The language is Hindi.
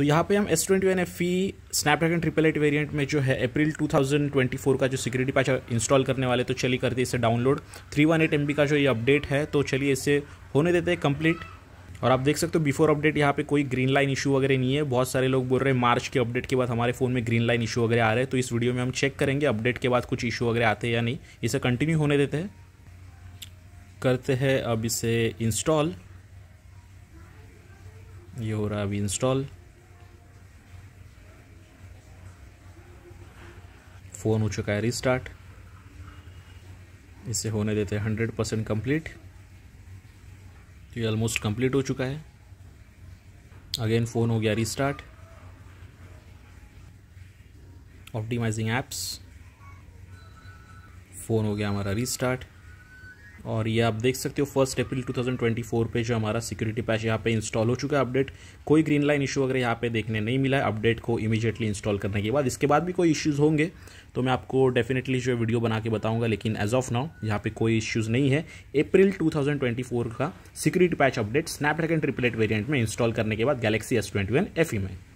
तो यहाँ पे हम S twenty one F E Snapdragon triple eight variant में जो है अप्रैल 2024 का जो सिक्योरिटी पैच इंस्टॉल करने वाले तो चलिए करते इसे download three one eight M B का जो ये अपडेट है तो चलिए इसे होने देते हैं कंप्लीट और आप देख सकते हो बिफोर अपडेट यहाँ पे कोई ग्रीन लाइन इशू वगैरह नहीं है बहुत सारे लोग बोल रहे हैं मार्च के अपडेट के बाद हमारे फ़ोन में ग्रीन लाइन इशू वगैरह आ रहे हैं तो इस वीडियो में हम चेक करेंगे अपडेट के बाद कुछ इशू वगैरह आते हैं या नहीं इसे कंटिन्यू होने देते हैं करते हैं अब इसे इंस्टॉल ये हो रहा है अभी इंस्टॉल फ़ोन हो चुका है रिस्टार्ट इसे होने देते हैं हंड्रेड परसेंट कम्प्लीट तो ये ऑलमोस्ट कम्प्लीट हो चुका है अगेन फ़ोन हो गया रिस्टार्ट ऑप्टिमाइजिंग एप्स फ़ोन हो गया हमारा रिस्टार्ट और ये आप देख सकते हो फर्स्ट अप्रैल 2024 पे जो हमारा सिक्योरिटी पैच यहाँ पे इंस्टॉल हो चुका है अपडेट कोई ग्रीन लाइन इशू अगर यहाँ पे देखने नहीं मिला है अपडेट को इमीडिएटली इंस्टॉल करने के बाद इसके बाद भी कोई इश्यूज़ होंगे तो मैं आपको डेफिनेटली जो वीडियो बना के बताऊंगा लेकिन एज ऑफ नाउ यहाँ पर कोई इश्यूज़ नहीं है अप्रैल टू का security patch update Snapdragon triple eight variant में इंस्टॉल करने के बाद गैलेक्सी एस ट्वेंटी में